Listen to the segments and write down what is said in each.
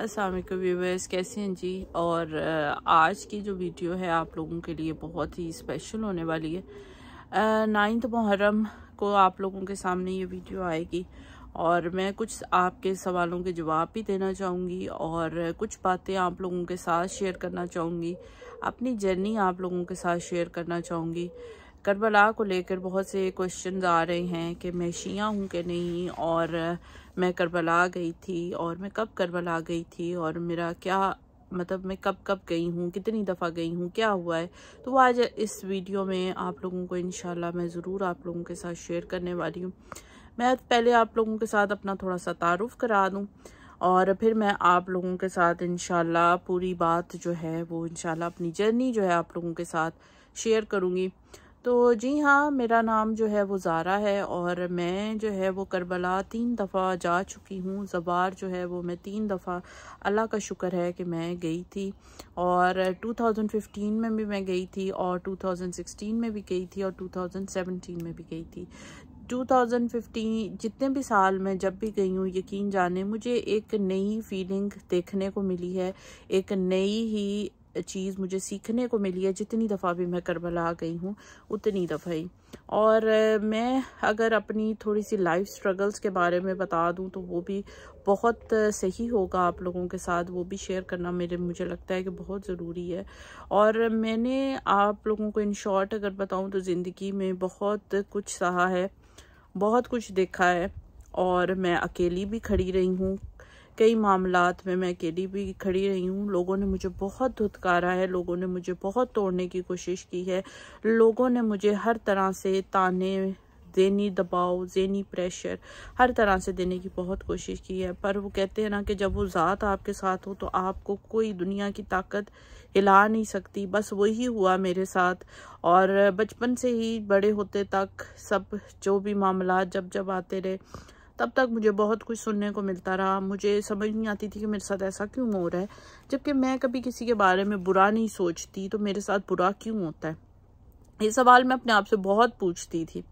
Aslam viewers कैसे हैं जी और आज की जो वीडियो है आप लोगों के लिए बहुत ही स्पेशल होने वाली है नाइन्थ मुहर्रम को आप लोगों के सामने ये वीडियो आएगी और मैं कुछ आपके सवालों के जवाब भी देना चाहूँगी और कुछ बातें आप लोगों के साथ शेयर करना चाहूँगी अपनी जर्नी आप लोगों के साथ शेयर करना चाहूँगी करबला को लेकर बहुत से क्वेश्चन आ रहे हैं कि मैं शिया हूँ कि नहीं और मैं करबला गई थी और मैं कब करबला गई थी और मेरा क्या मतलब मैं कब कब गई हूँ कितनी दफ़ा गई हूँ क्या हुआ है तो आज इस वीडियो में आप लोगों को इन मैं ज़रूर आप लोगों के साथ शेयर करने वाली हूँ मैं पहले आप लोगों के साथ अपना थोड़ा सा तारुफ करा दूँ और फिर मैं आप लोगों के साथ इन पूरी बात जो है वो इन अपनी जर्नी जो है आप लोगों के साथ शेयर करूँगी तो जी हाँ मेरा नाम जो है वो जारा है और मैं जो है वो करबला तीन दफ़ा जा चुकी हूँ जबार जो है वो मैं तीन दफ़ा अल्लाह का शुक्र है कि मैं गई थी और 2015 में भी मैं गई थी और 2016 में भी गई थी और 2017 में भी गई थी 2015 जितने भी साल में जब भी गई हूँ यकीन जाने मुझे एक नई फीलिंग देखने को मिली है एक नई ही चीज़ मुझे सीखने को मिली है जितनी दफ़ा भी मैं करबला आ गई हूँ उतनी दफ़ा ही और मैं अगर अपनी थोड़ी सी लाइफ स्ट्रगल्स के बारे में बता दूँ तो वो भी बहुत सही होगा आप लोगों के साथ वो भी शेयर करना मेरे मुझे लगता है कि बहुत ज़रूरी है और मैंने आप लोगों को इन शॉर्ट अगर बताऊँ तो ज़िंदगी में बहुत कुछ सहा है बहुत कुछ देखा है और मैं अकेली भी खड़ी रही हूँ कई मामला में मैं अकेली भी खड़ी रही हूँ लोगों ने मुझे बहुत धुतकारा है लोगों ने मुझे बहुत तोड़ने की कोशिश की है लोगों ने मुझे हर तरह से ताने जेनी दबाव जहनी प्रेशर हर तरह से देने की बहुत कोशिश की है पर वो कहते हैं ना कि जब वो ज़ात आपके साथ हो तो आपको कोई दुनिया की ताकत हिला नहीं सकती बस वही हुआ मेरे साथ और बचपन से ही बड़े होते तक सब जो भी मामला जब जब आते रहे तब तक मुझे बहुत कुछ सुनने को मिलता रहा मुझे समझ नहीं आती थी कि मेरे साथ ऐसा क्यों हो रहा है जबकि मैं कभी किसी के बारे में बुरा नहीं सोचती तो मेरे साथ बुरा क्यों होता है ये सवाल मैं अपने आप से बहुत पूछती थी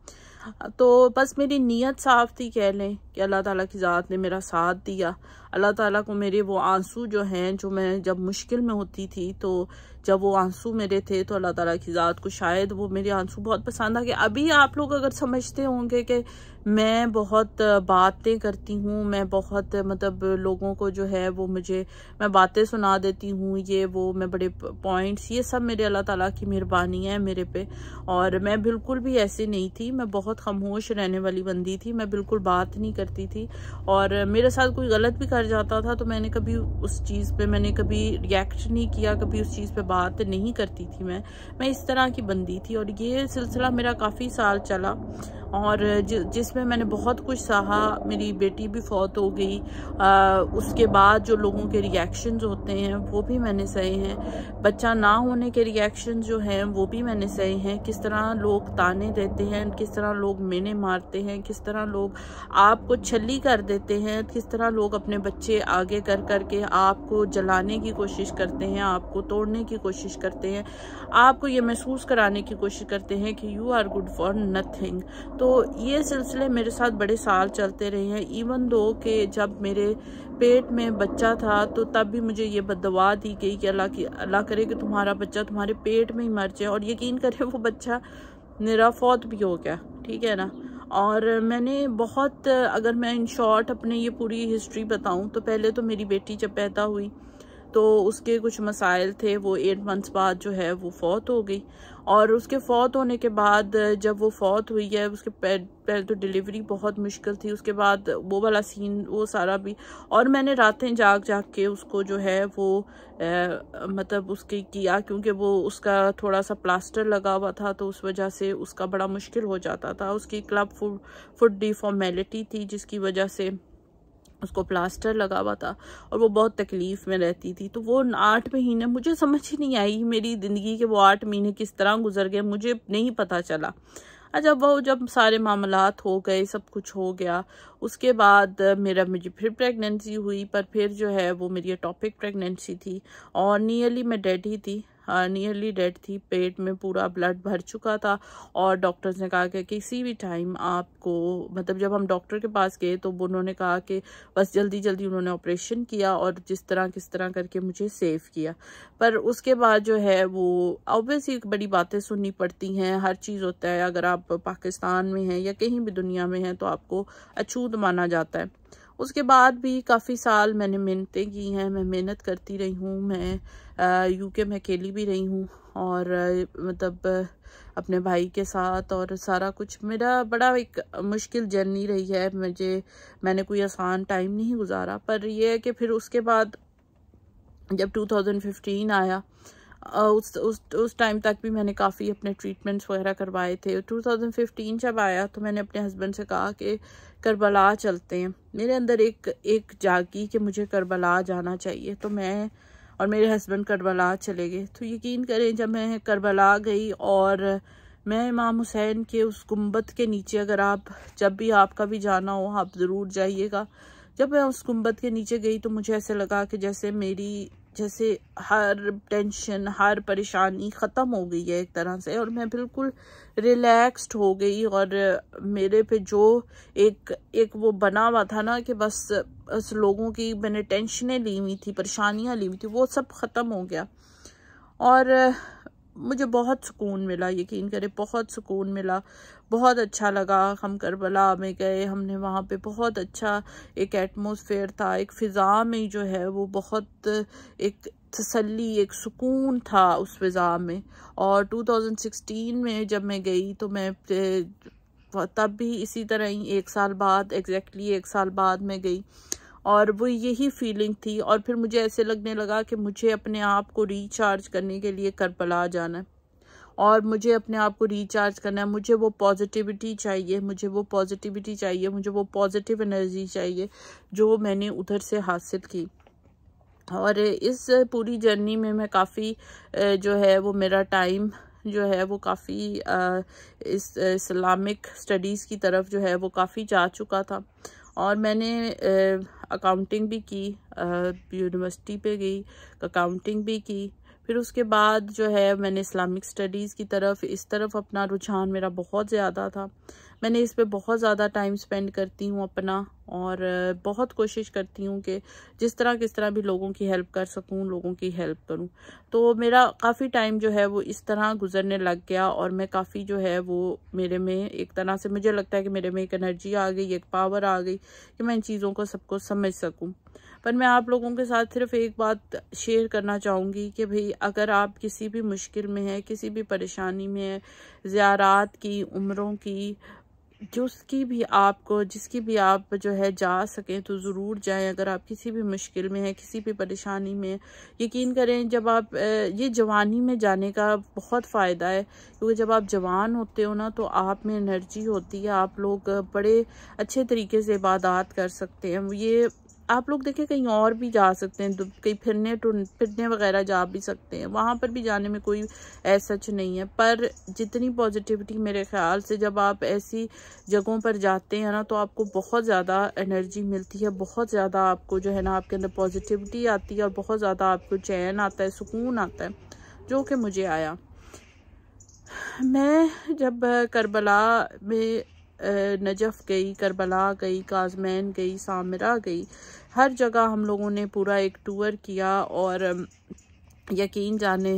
तो बस मेरी नीयत साफ़ थी कह लें कि अल्लाह ताला की ज़ात ने मेरा साथ दिया अल्लाह ताला को मेरे वो आंसू जो हैं जो मैं जब मुश्किल में होती थी तो जब वो आंसू मेरे थे तो अल्लाह ताला की ज़ात को शायद वो मेरे आंसू बहुत पसंद आ गए अभी आप लोग अगर समझते होंगे कि मैं बहुत बातें करती हूँ मैं बहुत मतलब लोगों को जो है वो मुझे मैं बातें सुना देती हूँ ये वो मैं बड़े पॉइंट्स ये सब मेरे अल्लाह ताला की मेहरबानी है मेरे पे और मैं बिल्कुल भी ऐसी नहीं थी मैं बहुत बहुत खामोश रहने वाली बंदी थी मैं बिल्कुल बात नहीं करती थी और मेरे साथ कोई गलत भी कर जाता था तो मैंने कभी उस चीज़ पे मैंने कभी रिएक्ट नहीं किया कभी उस चीज़ पे बात नहीं करती थी मैं मैं इस तरह की बंदी थी और ये सिलसिला मेरा काफ़ी साल चला और जिसमें मैंने बहुत कुछ सहा मेरी बेटी भी फौत हो गई आ, उसके बाद जो लोगों के रिएक्शंस होते हैं वो भी मैंने सहे हैं बच्चा ना होने के रिएक्शन जो हैं वो भी मैंने सहे हैं किस तरह लोग ताने देते हैं किस तरह लोग मेने मारते हैं किस तरह लोग आपको छली कर देते हैं किस तरह लोग अपने बच्चे आगे कर कर के आपको जलाने की कोशिश करते हैं आपको तोड़ने की कोशिश करते हैं आपको ये महसूस कराने की कोशिश करते हैं कि you are good for nothing तो ये सिलसिले मेरे साथ बड़े साल चलते रहे हैं इवन दो के जब मेरे पेट में बच्चा था तो तब भी मुझे ये बदवा दी गई कि अल्लाह की अल्लाह करे कि तुम्हारा बच्चा तुम्हारे पेट में ही मर जाए और यकीन करे वो बच्चा मेरा फौत भी हो गया ठीक है ना और मैंने बहुत अगर मैं इन शॉर्ट अपने ये पूरी हिस्ट्री बताऊं तो पहले तो मेरी बेटी जब पैदा हुई तो उसके कुछ मसाइल थे वो एट मंथ्स बाद जो है वो फौत हो गई और उसके फौत होने के बाद जब वो फौत हुई है उसके पहले तो डिलीवरी बहुत मुश्किल थी उसके बाद वो वाला सीन वो सारा भी और मैंने रातें जाग जाग के उसको जो है वो ए, मतलब उसके किया क्योंकि वो उसका थोड़ा सा प्लास्टर लगा हुआ था तो उस वजह से उसका बड़ा मुश्किल हो जाता था उसकी क्लब फुट फूड डिफॉर्मेलिटी थी जिसकी वजह से उसको प्लास्टर लगा हुआ था और वो बहुत तकलीफ़ में रहती थी तो वो आठ महीने मुझे समझ ही नहीं आई मेरी ज़िंदगी के वो आठ महीने किस तरह गुजर गए मुझे नहीं पता चला अच्छा वो जब सारे मामला हो गए सब कुछ हो गया उसके बाद मेरा मुझे फिर प्रेगनेंसी हुई पर फिर जो है वो मेरी टॉपिक प्रेगनेंसी थी और नियरली मैं डेड ही थी नियरली हाँ, डेड थी पेट में पूरा ब्लड भर चुका था और डॉक्टर्स ने कहा कि किसी भी टाइम आपको मतलब जब हम डॉक्टर के पास गए तो उन्होंने कहा कि बस जल्दी जल्दी उन्होंने ऑपरेशन किया और जिस तरह किस तरह करके मुझे सेव किया पर उसके बाद जो है वो ऑब्वियसली बड़ी बातें सुननी पड़ती हैं हर चीज़ होता है अगर आप पाकिस्तान में हैं या कहीं भी दुनिया में हैं तो आपको अछूत माना जाता है उसके बाद भी काफ़ी साल मैंने मेहनतें की हैं मैं मेहनत करती रही हूँ मैं यूके में अकेली भी रही हूँ और मतलब अपने भाई के साथ और सारा कुछ मेरा बड़ा एक मुश्किल जर्नी रही है मुझे मैंने कोई आसान टाइम नहीं गुजारा पर यह है कि फिर उसके बाद जब 2015 आया उस उस उस टाइम तक भी मैंने काफ़ी अपने ट्रीटमेंट्स वगैरह करवाए थे 2015 जब आया तो मैंने अपने हस्बैंड से कहा कि करबला चलते हैं मेरे अंदर एक एक जागी कि मुझे करबला जाना चाहिए तो मैं और मेरे हस्बैंड करबला चले गए तो यकीन करें जब मैं करबला गई और मैं इमाम हुसैन के उस गुम्बद के नीचे अगर आप जब भी आपका भी जाना हो आप ज़रूर जाइएगा जब मैं उस गुम्बद के नीचे गई तो मुझे ऐसे लगा कि जैसे मेरी जैसे हर टेंशन हर परेशानी ख़त्म हो गई है एक तरह से और मैं बिल्कुल रिलैक्स्ड हो गई और मेरे पे जो एक एक वो बना हुआ था ना कि बस उस लोगों की मैंने टेंशनें ली हुई थी परेशानियां ली हुई थी वो सब ख़त्म हो गया और मुझे बहुत सुकून मिला यकीन करें बहुत सुकून मिला बहुत अच्छा लगा हम करबला में गए हमने वहाँ पे बहुत अच्छा एक एटमॉस्फेयर था एक फ़िज़ा में जो है वो बहुत एक तसली एक सुकून था उस फ़िज़ा में और 2016 में जब मैं गई तो मैं तब भी इसी तरह ही एक साल बाद एग्जैक्टली exactly एक साल बाद मैं गई और वो यही फीलिंग थी और फिर मुझे ऐसे लगने लगा कि मुझे अपने आप को रिचार्ज करने के लिए करपला जाना है और मुझे अपने आप को रिचार्ज करना है मुझे वो पॉजिटिविटी चाहिए मुझे वो पॉजिटिविटी चाहिए मुझे वो पॉजिटिव एनर्जी चाहिए जो मैंने उधर से हासिल की और इस पूरी जर्नी में मैं काफ़ी जो है वो मेरा टाइम जो है वो काफ़ी इस इस्लामिक स्टडीज़ की तरफ जो है वो काफ़ी जा चुका था और मैंने अकाउंटिंग भी की यूनिवर्सिटी पे गई अकाउंटिंग भी की फिर उसके बाद जो है मैंने इस्लामिक स्टडीज़ की तरफ इस तरफ अपना रुझान मेरा बहुत ज़्यादा था मैंने इस पर बहुत ज़्यादा टाइम स्पेंड करती हूँ अपना और बहुत कोशिश करती हूँ कि जिस तरह किस तरह भी लोगों की हेल्प कर सकूँ लोगों की हेल्प करूँ तो मेरा काफ़ी टाइम जो है वो इस तरह गुजरने लग गया और मैं काफ़ी जो है वो मेरे में एक तरह से मुझे लगता है कि मेरे में एक एनर्जी आ गई एक पावर आ गई कि मैं इन चीज़ों को सबको समझ सकूँ पर मैं आप लोगों के साथ सिर्फ एक बात शेयर करना चाहूँगी कि भाई अगर आप किसी भी मुश्किल में हैं किसी भी परेशानी में है ज़्यारात की उम्रों की जिसकी भी आपको जिसकी भी आप जो है जा सकें तो ज़रूर जाएं अगर आप किसी भी मुश्किल में हैं किसी भी परेशानी में यकीन करें जब आप ये जवानी में जाने का बहुत फ़ायदा है क्योंकि जब आप जवान होते हो ना तो आप में एनर्जी होती है आप लोग बड़े अच्छे तरीके से इबादत कर सकते हैं ये आप लोग देखें कहीं और भी जा सकते हैं कहीं फिरने फिरने वगैरह जा भी सकते हैं वहाँ पर भी जाने में कोई सच नहीं है पर जितनी पॉजिटिविटी मेरे ख्याल से जब आप ऐसी जगहों पर जाते हैं ना तो आपको बहुत ज़्यादा एनर्जी मिलती है बहुत ज़्यादा आपको जो है ना आपके अंदर पॉजिटिविटी आती है और बहुत ज़्यादा आपको चैन आता है सुकून आता है जो कि मुझे आया मैं जब करबला में नजफ़ गई करबला गई काजमैन गई सामरा गई हर जगह हम लोगों ने पूरा एक टूर किया और यकीन जाने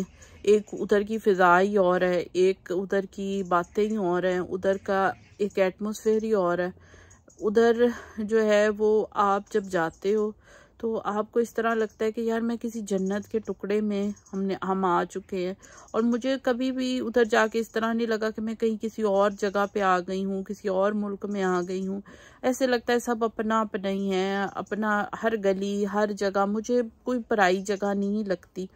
एक उधर की फ़िज़ाई और है एक उधर की बातें ही और हैं उधर का एक एटमोसफेयर ही और है उधर जो है वो आप जब जाते हो तो आपको इस तरह लगता है कि यार मैं किसी जन्नत के टुकड़े में हमने हम आ चुके हैं और मुझे कभी भी उधर जाके इस तरह नहीं लगा कि मैं कहीं किसी और जगह पे आ गई हूँ किसी और मुल्क में आ गई हूँ ऐसे लगता है सब अपना अपना ही है अपना हर गली हर जगह मुझे कोई पराई जगह नहीं लगती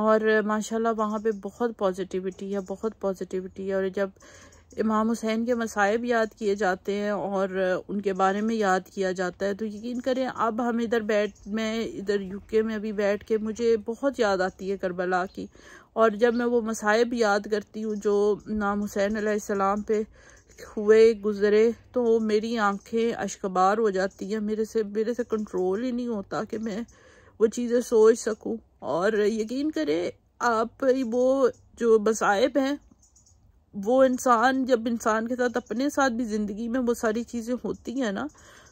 और माशाल्लाह वहाँ पे बहुत पॉजिटिविटी है बहुत पॉजिटिविटी है और जब इमाम हुसैन के मसायब याद किए जाते हैं और उनके बारे में याद किया जाता है तो यकीन करें अब हम इधर बैठ मैं इधर यूके में अभी बैठ के मुझे बहुत याद आती है करबला की और जब मैं वो मसायब याद करती हूँ जो नाम हुसैन आसमाम पे हुए गुज़रे तो मेरी आंखें अशकबार हो जाती हैं मेरे से मेरे से कंट्रोल ही नहीं होता कि मैं वो चीज़ें सोच सकूँ और यकीन करें आप वो जो मसाइब हैं वो इंसान जब इंसान के साथ अपने साथ भी ज़िंदगी में वो सारी चीज़ें होती हैं ना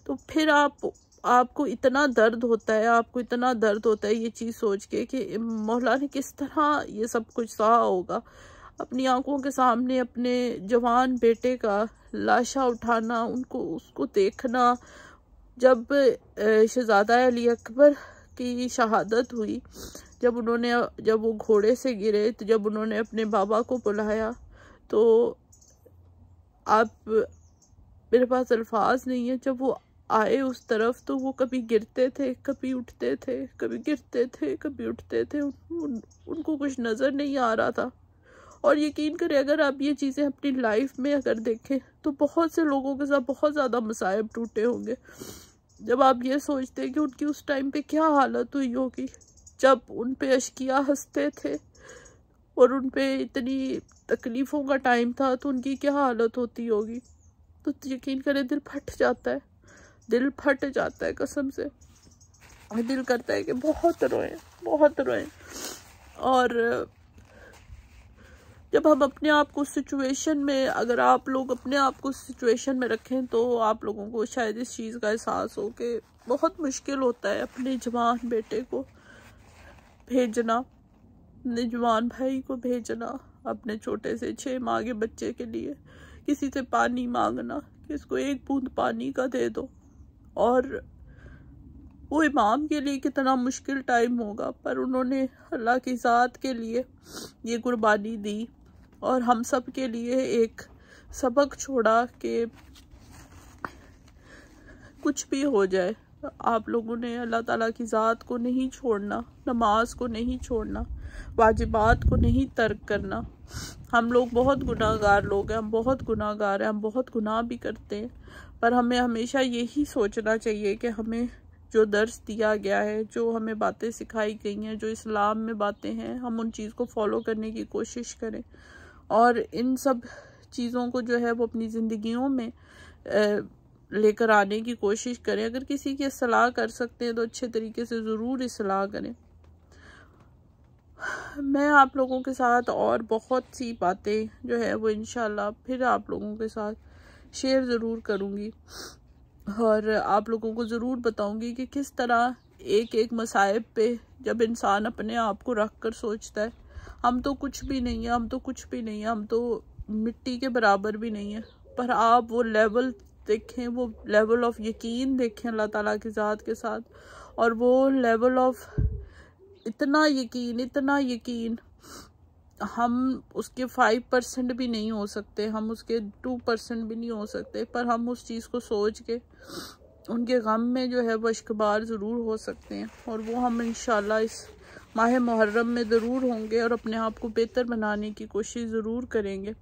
तो फिर आप आपको इतना दर्द होता है आपको इतना दर्द होता है ये चीज़ सोच के कि मौला ने किस तरह ये सब कुछ सहा होगा अपनी आंखों के सामने अपने जवान बेटे का लाशा उठाना उनको उसको देखना जब शहजादा अली अकबर की शहादत हुई जब उन्होंने जब वो घोड़े से गिरे तो जब उन्होंने अपने बाबा को बुलाया तो आप मेरे पास अल्फाज नहीं है जब वो आए उस तरफ तो वो कभी गिरते थे कभी उठते थे कभी गिरते थे कभी उठते थे उन, उन, उनको कुछ नज़र नहीं आ रहा था और यकीन करें अगर आप ये चीज़ें अपनी लाइफ में अगर देखें तो बहुत से लोगों के साथ बहुत ज़्यादा मसायब टूटे होंगे जब आप ये सोचते हैं कि उनकी उस टाइम पे क्या हालत हुई होगी जब उन पे अशकिया हंसते थे और उन पर इतनी तकलीफ़ों का टाइम था तो उनकी क्या हालत होती होगी तो यकीन करें दिल फट जाता है दिल फट जाता है कसम से दिल करता है कि बहुत रोएं बहुत रोएं और जब हम अपने आप को सिचुएशन में अगर आप लोग अपने आप को सिचुएशन में रखें तो आप लोगों को शायद इस चीज़ का एहसास हो कि बहुत मुश्किल होता है अपने जवान बेटे को भेजना अपने जवान भाई को भेजना अपने छोटे से छः माह के बच्चे के लिए किसी से पानी मांगना कि इसको एक बूंद पानी का दे दो और वो इमाम के लिए कितना मुश्किल टाइम होगा पर उन्होंने अल्लाह की ज़ात के लिए ये कुर्बानी दी और हम सब के लिए एक सबक छोड़ा कि कुछ भी हो जाए आप लोगों ने अल्लाह ताला की ज़ात को नहीं छोड़ना नमाज को नहीं छोड़ना वाजिबात को नहीं तर्क करना हम लोग बहुत गुनाहगार लोग हैं हम बहुत गुनाहगार हैं हम बहुत गुनाह भी करते हैं पर हमें हमेशा यही सोचना चाहिए कि हमें जो दर्स दिया गया है जो हमें बातें सिखाई गई हैं जो इस्लाम में बातें हैं हम उन चीज़ को फॉलो करने की कोशिश करें और इन सब चीज़ों को जो है वो अपनी ज़िंदगियों में लेकर आने की कोशिश करें अगर किसी की सलाह कर सकते हैं तो अच्छे तरीके से ज़रूर असलाह करें मैं आप लोगों के साथ और बहुत सी बातें जो है वो इन फिर आप लोगों के साथ शेयर ज़रूर करूँगी और आप लोगों को ज़रूर बताऊँगी कि किस तरह एक एक मसाइब पे जब इंसान अपने आप को रख कर सोचता है हम तो कुछ भी नहीं है हम तो कुछ भी नहीं है हम तो मिट्टी के बराबर भी नहीं है पर आप वो लेवल देखें वो लेवल ऑफ़ यकीन देखें अल्लाह ताला की ज़ात के साथ और वो लेवल ऑफ़ इतना यकीन इतना यकीन हम उसके फाइव परसेंट भी नहीं हो सकते हम उसके टू परसेंट भी नहीं हो सकते पर हम उस चीज़ को सोच के उनके गम में जो है वशकबार ज़रूर हो सकते हैं और वो हम इन इस माह मुहर्रम में ज़रूर होंगे और अपने आप को बेहतर बनाने की कोशिश ज़रूर करेंगे